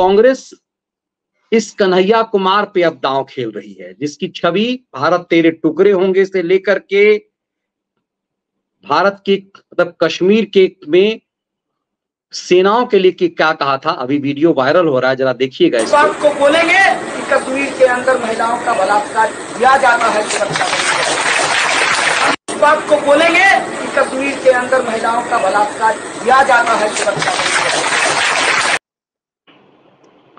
कांग्रेस इस कन्हैया कुमार पे अब दांव खेल रही है जिसकी छवि भारत तेरे टुकड़े होंगे से लेकर के भारत के मतलब कश्मीर के में सेनाओं के लिए क्या कहा था अभी वीडियो वायरल हो रहा है जरा देखिएगा इस बात को बोलेंगे कि कश्मीर के अंदर महिलाओं का बलात्कार किया जाता है इस बात को बोलेंगे कि कश्मीर के अंदर महिलाओं का बलात्कार किया जाता है सुरक्षा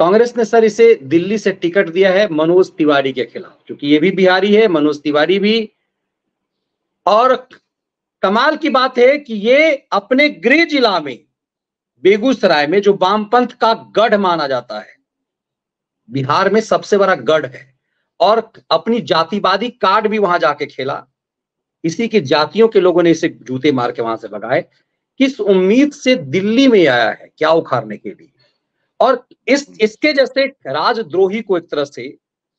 कांग्रेस ने सर इसे दिल्ली से टिकट दिया है मनोज तिवारी के खिलाफ क्योंकि ये भी बिहारी है मनोज तिवारी भी और कमाल की बात है कि ये अपने गृह जिला में बेगूसराय में जो वामपंथ का गढ़ माना जाता है बिहार में सबसे बड़ा गढ़ है और अपनी जातिवादी कार्ड भी वहां जाके खेला इसी के जातियों के लोगों ने इसे जूते मार के वहां से लगाए किस उम्मीद से दिल्ली में आया है क्या उखाड़ने के लिए और इस इसके जैसे राजद्रोही को एक तरह से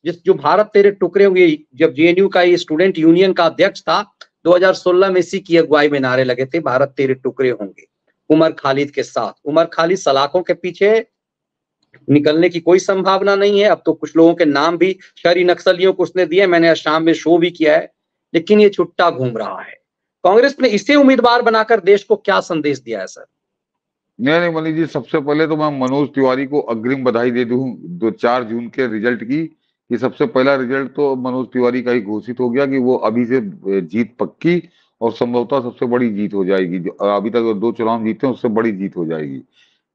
जिस जो भारत तेरे टुकड़े हुए जब जेएनयू का ये स्टूडेंट यूनियन का अध्यक्ष था 2016 में इसी की अगुवाई में नारे लगे थे भारत तेरे टुकड़े होंगे उमर खालिद के साथ उमर खालिद सलाखों के पीछे निकलने की कोई संभावना नहीं है अब तो कुछ लोगों के नाम भी शहरी नक्सलियों को उसने दिए मैंने शाम में शो भी किया है लेकिन ये छुट्टा घूम रहा है कांग्रेस ने इसे उम्मीदवार बनाकर देश को क्या संदेश दिया है सर नहीं नहीं मनीष जी सबसे पहले तो मैं मनोज तिवारी को अग्रिम बधाई दे दू दो चार जून के रिजल्ट की कि सबसे पहला रिजल्ट तो मनोज तिवारी का ही घोषित हो गया कि वो अभी से जीत पक्की और संभवतः सबसे बड़ी जीत हो जाएगी जो अभी तक दो चुनाव जीते हैं उससे बड़ी जीत हो जाएगी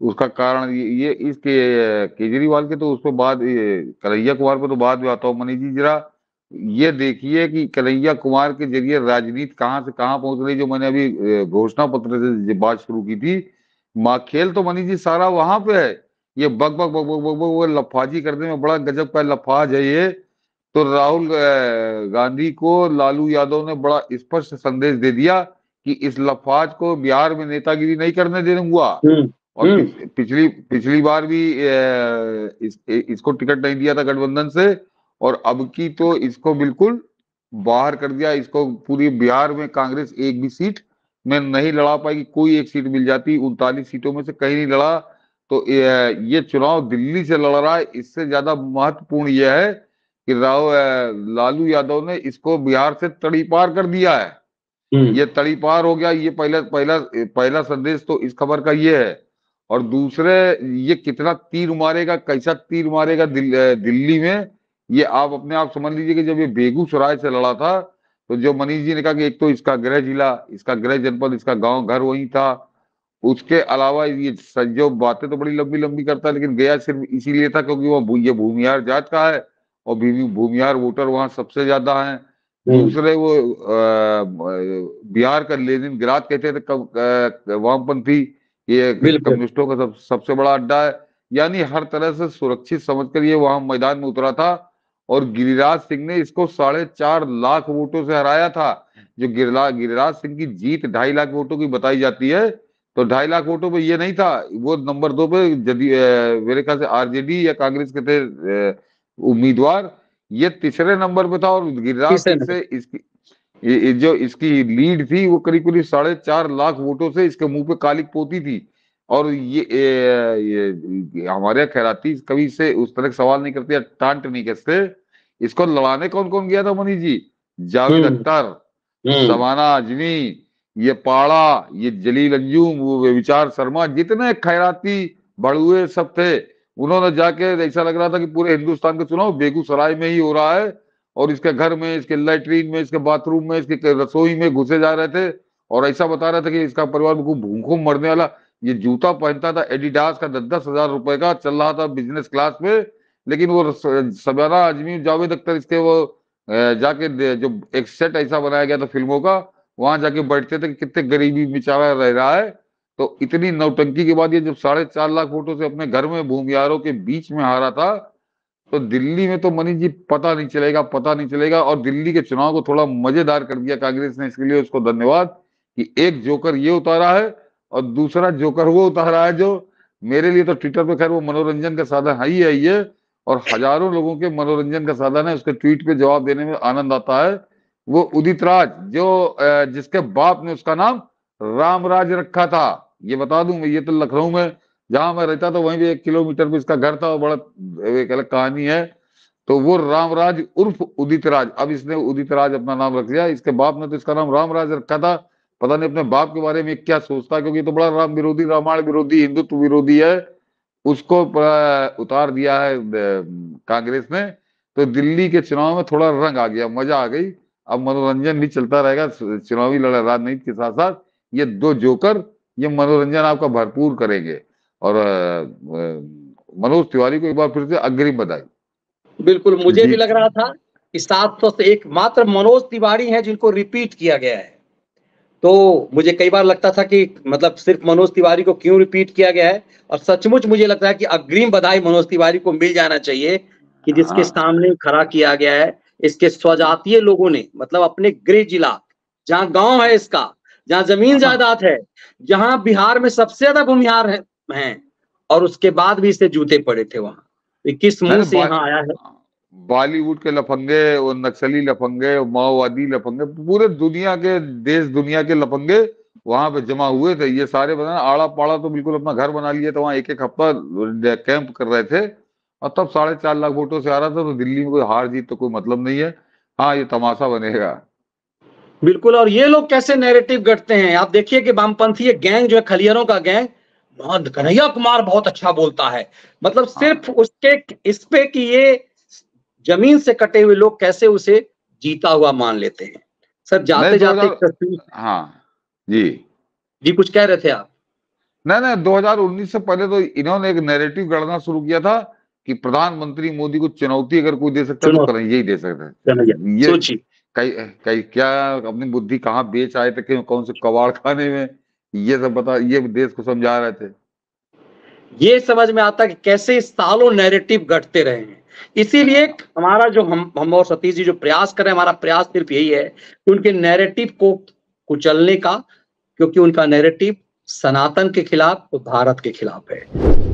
उसका कारण ये, ये इसके केजरीवाल के तो उस पर बाद कन्हैया कुमार पे तो बाद में आता हूँ मनीष जी जरा ये देखिए कि कन्हैया कुमार के जरिए राजनीति कहाँ से कहाँ पहुंच रही जो मैंने अभी घोषणा पत्र से बात शुरू की थी माँ खेल तो मनी जी सारा वहां पे है ये बग बग बग बग बग बग वो लफाजी करने में बड़ा गजब का लफाज है ये तो राहुल गांधी को लालू यादव ने बड़ा स्पष्ट संदेश दे दिया कि इस लफाज को बिहार में नेतागिरी नहीं करने हुआ हम्म, और हम्म। पिछली पिछली बार भी इस, इसको टिकट नहीं दिया था गठबंधन से और अब की तो इसको बिल्कुल बाहर कर दिया इसको पूरी बिहार में कांग्रेस एक भी सीट में नहीं लड़ा पाएगी कोई एक सीट मिल जाती उनतालीस सीटों में से कहीं नहीं लड़ा तो ये चुनाव दिल्ली से लड़ रहा है इससे ज्यादा महत्वपूर्ण यह है कि राव लालू यादव ने इसको बिहार से तड़ी पार कर दिया है हम्म। ये तड़ी पार हो गया ये पहला पहला पहला संदेश तो इस खबर का ये है और दूसरे ये कितना तीर मारेगा कैसा तीर मारेगा दिल, दिल्ली में ये आप अपने आप समझ लीजिए कि जब ये बेगूसराय से लड़ा था तो जो मनीष जी ने कहा कि एक तो इसका गृह जिला इसका गृह जनपद इसका गांव घर वही था उसके अलावा ये जो बातें तो बड़ी लंबी लंबी करता है लेकिन गया सिर्फ इसीलिए था क्योंकि वह ये भूमिहार जात का है और भूमिहार वोटर वहां सबसे ज्यादा है हम्म। दूसरे वो बिहार का लेनिन गिरात कहते थे वामपंथी ये कम्युनिस्टों का सब, सबसे बड़ा अड्डा है यानी हर तरह से सुरक्षित समझकर ये वहां मैदान में उतरा था और गिरिराज सिंह ने इसको साढ़े चार लाख वोटों से हराया था जो गिरिराज गिरिराज सिंह की जीत ढाई लाख वोटों की बताई जाती है तो ढाई लाख वोटों पे ये नहीं था वो नंबर दो पे जदि मेरे ख्याल से आरजेडी या कांग्रेस के थे उम्मीदवार ये तीसरे नंबर पे था और गिरिराज सिंह से इसकी जो इसकी लीड थी वो करीब करीब साढ़े चार लाख वोटों से इसके मुंह पे कालिक पोती थी और ये, ये, ये हमारे खैराती कभी से उस तरह सवाल नहीं करते टांट नहीं करते इसको लड़ाने कौन कौन गया था मनी जी जावेद हम्म। अख्तर समाना हम्म। अजमी ये पाड़ा ये जलील अंजुम वो विचार शर्मा जितने खैराती बड़ुए सब थे उन्होंने जाके ऐसा लग रहा था कि पूरे हिंदुस्तान का चुनाव बेगूसराय में ही हो रहा है और इसके घर में इसके लेटरीन में इसके बाथरूम में इसके रसोई में घुसे जा रहे थे और ऐसा बता रहे थे कि इसका परिवार बिल्कुल भूखों मरने वाला ये जूता पहनता था एडिडास का दस दस हजार रुपए का चल रहा था बिजनेस क्लास में लेकिन वो सबाना आजमी जावेद अख्तर इसके वो जाके जो एक सेट ऐसा बनाया गया था फिल्मों का वहां जाके बैठते थे कि कितने गरीबी बेचारा रह रहा है तो इतनी नौटंकी के बाद ये जब साढ़े चार लाख वोटों से अपने घर में भूमियारों के बीच में हारा था तो दिल्ली में तो मनीष जी पता नहीं चलेगा पता नहीं चलेगा और दिल्ली के चुनाव को थोड़ा मजेदार कर दिया कांग्रेस ने इसके लिए उसको धन्यवाद कि एक जोकर ये उतारा है और दूसरा जोकर वो उतारा है जो मेरे लिए तो ट्विटर पे खैर वो मनोरंजन का साधन है ही है ये और हजारों लोगों के मनोरंजन का साधन है उसके ट्वीट पे जवाब देने में आनंद आता है वो उदित राज जो जिसके बाप ने उसका नाम रामराज रखा था ये बता दूं मैं ये तो लखनऊ में जहां मैं रहता था वहीं भी एक किलोमीटर पे इसका घर था और बड़ा एक अलग कहानी है तो वो रामराज उर्फ उदित राज अब इसने उदित राज अपना नाम रख लिया इसके बाप ने तो इसका नाम रामराज रखा था पता नहीं अपने बाप के बारे में क्या सोचता है क्योंकि तो बड़ा राम विरोधी रामायण विरोधी हिंदुत्व विरोधी है उसको उतार दिया है कांग्रेस ने तो दिल्ली के चुनाव में थोड़ा रंग आ गया मजा आ गई अब मनोरंजन भी चलता रहेगा चुनावी लड़ा राजनीति के साथ साथ ये दो जोकर ये मनोरंजन आपका भरपूर करेंगे और मनोज तिवारी को एक बार फिर से अग्रिम बधाई बिल्कुल मुझे भी लग रहा था कि सात सौ से मात्र मनोज तिवारी हैं जिनको रिपीट किया गया है तो मुझे कई बार लगता था कि मतलब सिर्फ मनोज तिवारी को क्यों रिपीट किया गया है और सचमुच मुझे लगता है कि अग्रिम बधाई मनोज तिवारी को मिल जाना चाहिए कि जिसके हाँ। सामने खड़ा किया गया है इसके स्वजातीय लोगों ने मतलब अपने गृह जिला जहाँ गांव है इसका जहाँ जमीन हाँ। जायदाद है जहाँ बिहार में सबसे ज्यादा भूमिहार है, है और उसके बाद भी इसे जूते पड़े थे वहां किस मुंह से यहाँ आया है हाँ। बॉलीवुड के लफंगे और नक्सली लफंगे और माओवादी लफंगे पूरे दुनिया के देश दुनिया के लफंगे वहां पे जमा हुए थे ये सारे बना आड़ा पाड़ा तो बिल्कुल अपना घर बना लिया था वहां एक एक हफ्ता कैंप कर रहे थे और तब साढ़े चार लाख वोटों से आ रहा था तो दिल्ली में कोई हार जीत तो कोई मतलब नहीं है हाँ ये तमाशा बनेगा बिल्कुल और ये लोग कैसे नैरेटिव गढ़ते हैं आप देखिए कि वामपंथी गैंग जो है खलियरों का गैंग कन्हैया कुमार बहुत अच्छा बोलता है मतलब हाँ। सिर्फ उसके इस पे कि ये जमीन से कटे हुए लोग कैसे उसे जीता हुआ मान लेते हैं सर जाते जाते हाँ जी जी कुछ कह रहे थे आप नहीं नहीं 2019 से पहले तो इन्होंने एक नैरेटिव गढ़ना शुरू किया था कि प्रधानमंत्री मोदी को चुनौती अगर कोई दे सकता है तो करें यही दे सकते हैं ये कई कई क्या अपनी बुद्धि कहाँ बेच आए थे कौन से कबाड़ खाने में ये सब बता ये देश को समझा रहे थे ये समझ में आता कि कैसे सालों नैरेटिव घटते रहे हैं इसीलिए हमारा जो हम हम और सतीश जी जो प्रयास कर रहे हैं हमारा प्रयास सिर्फ यही है कि उनके नैरेटिव को कुचलने का क्योंकि उनका नैरेटिव सनातन के खिलाफ और भारत के खिलाफ है